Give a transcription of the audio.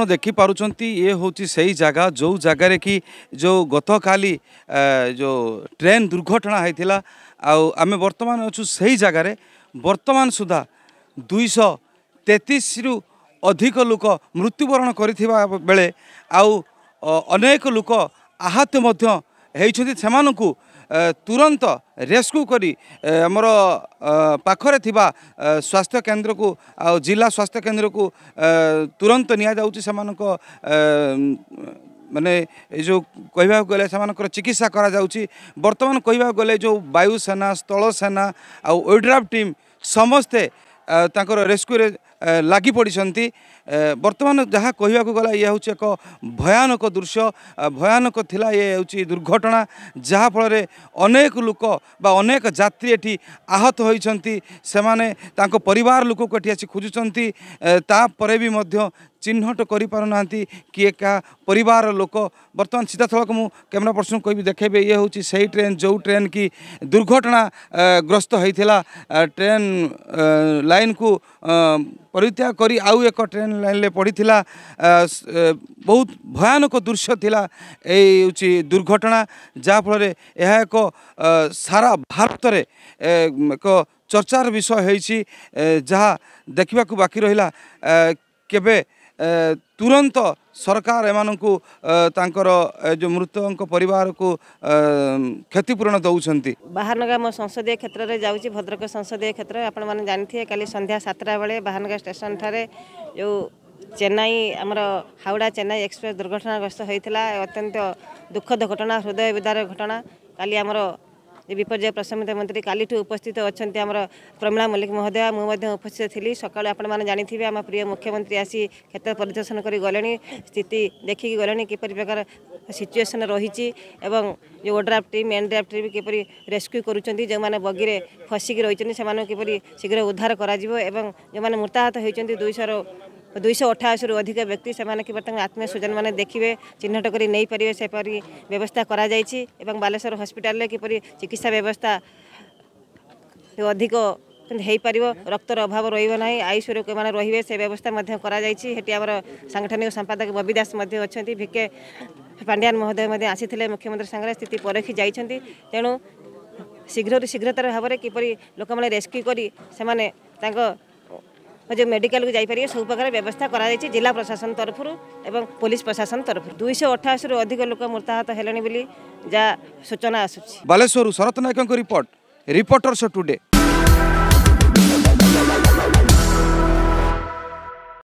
ଆପଣ ଦେଖିପାରୁଛନ୍ତି ଇଏ ହେଉଛି ସେଇ ଜାଗା ଯେଉଁ ଜାଗାରେ କି ଯେଉଁ ଗତକାଲି ଯେଉଁ ଟ୍ରେନ୍ ଦୁର୍ଘଟଣା ହୋଇଥିଲା ଆଉ ଆମେ ବର୍ତ୍ତମାନ ଅଛୁ ସେଇ ଜାଗାରେ ବର୍ତ୍ତମାନ ସୁଦ୍ଧା ଦୁଇଶହ ତେତିଶରୁ ଅଧିକ ଲୋକ ମୃତ୍ୟୁବରଣ କରିଥିବା ବେଳେ ଆଉ ଅନେକ ଲୋକ ଆହତ ମଧ୍ୟ ହୋଇଛନ୍ତି ସେମାନଙ୍କୁ ତୁରନ୍ତ ରେସ୍କ୍ୟୁ କରି ଆମର ପାଖରେ ଥିବା ସ୍ୱାସ୍ଥ୍ୟ କେନ୍ଦ୍ରକୁ ଆଉ ଜିଲ୍ଲା ସ୍ୱାସ୍ଥ୍ୟ କେନ୍ଦ୍ରକୁ ତୁରନ୍ତ ନିଆଯାଉଛି ସେମାନଙ୍କ ମାନେ ଏ ଯେଉଁ କହିବାକୁ ଗଲେ ସେମାନଙ୍କର ଚିକିତ୍ସା କରାଯାଉଛି ବର୍ତ୍ତମାନ କହିବାକୁ ଗଲେ ଯେଉଁ ବାୟୁସେନା ସ୍ଥଳସେନା ଆଉ ଓଡ୍ରାଫ୍ ଟିମ୍ ସମସ୍ତେ ତାଙ୍କର ରେସ୍କ୍ୟୁରେ लागि पढिसन वर्तमान जहाँ गला ये हौ एक भयानक दृश्य भयानक ये यी दुर्घटना जहाँफल अनेक बा अनेक जी एठी आहत ताको परिवार लोक भी चिन्हट खोजु तापर चिह्नट परिवार लोक वर्तमान सिधासक म क्यमेरा पर्सन कहिेबि सही ट्रेन जो ट्रेन कि दुर्घटना ग्रस्त हुन्छ ट्रेन को ପରିତ୍ୟାଗ କରି ଆଉ ଏକ ଟ୍ରେନ୍ ଲାଇନ୍ରେ ପଡ଼ିଥିଲା ବହୁତ ଭୟାନକ ଦୃଶ୍ୟ ଥିଲା ଏଇ ହେଉଛି ଦୁର୍ଘଟଣା ଯାହାଫଳରେ ଏହା ଏକ ସାରା ଭାରତରେ ଏକ ଚର୍ଚ୍ଚାର ବିଷୟ ହେଇଛି ଯାହା ଦେଖିବାକୁ ବାକି ରହିଲା କେବେ ତୁରନ୍ତ ସରକାର ଏମାନଙ୍କୁ ତାଙ୍କର ଯେଉଁ ମୃତଙ୍କ ପରିବାରକୁ କ୍ଷତିପୂରଣ ଦେଉଛନ୍ତି ବାହାରନଗା ମୋ ସଂସଦୀୟ କ୍ଷେତ୍ରରେ ଯାଉଛି ଭଦ୍ରକ ସଂସଦୀୟ କ୍ଷେତ୍ର ଆପଣମାନେ ଜାଣିଥିବେ କାଲି ସନ୍ଧ୍ୟା ସାତଟା ବେଳେ ବାହାରନଗା ଷ୍ଟେସନ ଠାରେ ଯେଉଁ ଚେନ୍ନାଇ ଆମର ହାଉଡ଼ା ଚେନ୍ନାଇ ଏକ୍ସପ୍ରେସ୍ ଦୁର୍ଘଟଣାଗ୍ରସ୍ତ ହୋଇଥିଲା ଅତ୍ୟନ୍ତ ଦୁଃଖଦ ଘଟଣା ହୃଦୟ ବିଦାର ଘଟଣା କାଲି ଆମର ବିପର୍ଯ୍ୟୟ ପ୍ରଶମିତ ମନ୍ତ୍ରୀ କାଲିଠୁ ଉପସ୍ଥିତ ଅଛନ୍ତି ଆମର ପ୍ରମିଳା ମଲ୍ଲିକ ମହୋଦୟ ମୁଁ ମଧ୍ୟ ଉପସ୍ଥିତ ଥିଲି ସକାଳୁ ଆପଣମାନେ ଜାଣିଥିବେ ଆମ ପ୍ରିୟ ମୁଖ୍ୟମନ୍ତ୍ରୀ ଆସି କ୍ଷେତ୍ର ପରିଦର୍ଶନ କରି ଗଲେଣି ସ୍ଥିତି ଦେଖିକି ଗଲେଣି କିପରି ପ୍ରକାର ସିଚୁଏସନ୍ ରହିଛି ଏବଂ ଯେଉଁ ଓଡ୍ରାଫ୍ ଟିମ୍ ଏନ୍ଡ୍ରାଫ୍ ଟିମ୍ କିପରି ରେସ୍କ୍ୟୁ କରୁଛନ୍ତି ଯେଉଁମାନେ ବଗିରେ ଫସିକି ରହିଛନ୍ତି ସେମାନଙ୍କୁ କିପରି ଶୀଘ୍ର ଉଦ୍ଧାର କରାଯିବ ଏବଂ ଯେଉଁମାନେ ମୃତାହତ ହୋଇଛନ୍ତି ଦୁଇଶହରୁ ଦୁଇଶହ ଅଠାଅଶୀରୁ ଅଧିକ ବ୍ୟକ୍ତି ସେମାନେ କିମ୍ବା ତାଙ୍କ ଆତ୍ମୀୟ ସ୍ୱଜନମାନେ ଦେଖିବେ ଚିହ୍ନଟ କରି ନେଇପାରିବେ ସେପରି ବ୍ୟବସ୍ଥା କରାଯାଇଛି ଏବଂ ବାଲେଶ୍ୱର ହସ୍ପିଟାଲରେ କିପରି ଚିକିତ୍ସା ବ୍ୟବସ୍ଥା ଅଧିକ ହୋଇପାରିବ ରକ୍ତର ଅଭାବ ରହିବ ନାହିଁ ଆୟୁଷ ରୋଗମାନେ ରହିବେ ସେ ବ୍ୟବସ୍ଥା ମଧ୍ୟ କରାଯାଇଛି ସେଠି ଆମର ସାଂଗଠନିକ ସମ୍ପାଦକ ବବି ଦାସ ମଧ୍ୟ ଅଛନ୍ତି ଭିକେ ପାଣ୍ଡିଆନ ମହୋଦୟ ମଧ୍ୟ ଆସିଥିଲେ ମୁଖ୍ୟମନ୍ତ୍ରୀ ସାଙ୍ଗରେ ସ୍ଥିତି ପରଖି ଯାଇଛନ୍ତି ତେଣୁ ଶୀଘ୍ରରୁ ଶୀଘ୍ରତର ଭାବରେ କିପରି ଲୋକମାନେ ରେସ୍କ୍ୟୁ କରି ସେମାନେ ତାଙ୍କ અજો મેડિકલ કુ જઈ પરિયે સબ પ્રકારે વ્યવસ્થા કરા દે છે જિલ્લા પ્રશાસન તરફ રૂ અને પોલીસ પ્રશાસન તરફ રૂ 228 ર অধিক લોકો મૃતહાત હેલેની બલી જા સૂચના આસુચી બલેશ્વર શરત નાયક કો રિપોર્ટ રિપોર્ટર સો ટુડે